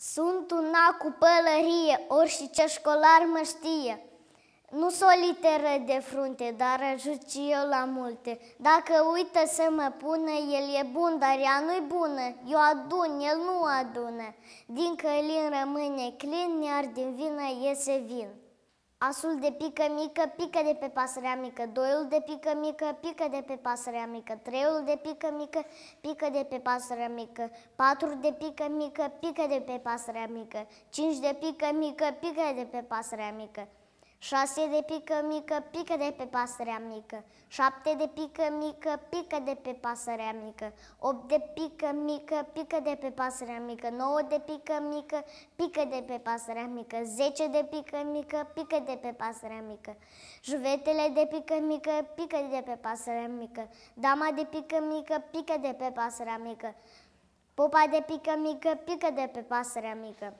Sunt una cu pălărie, ori și ce școlar mă știe. Nu s-o literă de frunte, dar ajut și eu la multe. Dacă uită să mă pună, el e bun, dar ea nu-i bună. Eu adun, el nu adună. Din călin rămâne clin, iar din vină iese vin. Asul de pică mică, pică de pe pasărea mică. Doiul de pică mică, pică de pe pasărea mică. Treiul de pică mică, pică de pe pasărea mică. Patru de pică mică, pică de pe pasărea mică. Cinci de pică mică, pică de pe pasărea mică. 6 de pică mică, pică de pe pasărea mică. 7 de pică mică, pică de pe pasărea mică. 8 de pică mică, pică de pe pasărea mică. 9 de pică mică, pică de pe pasărea mică. 10 de pică mică, pică de pe pasărea mică. Juvetele de pică mică, pică de pe pasărea mică. Dama de pică mică, pică de pe pasărea mică. Popa de pică mică, pică de pe pasărea mică.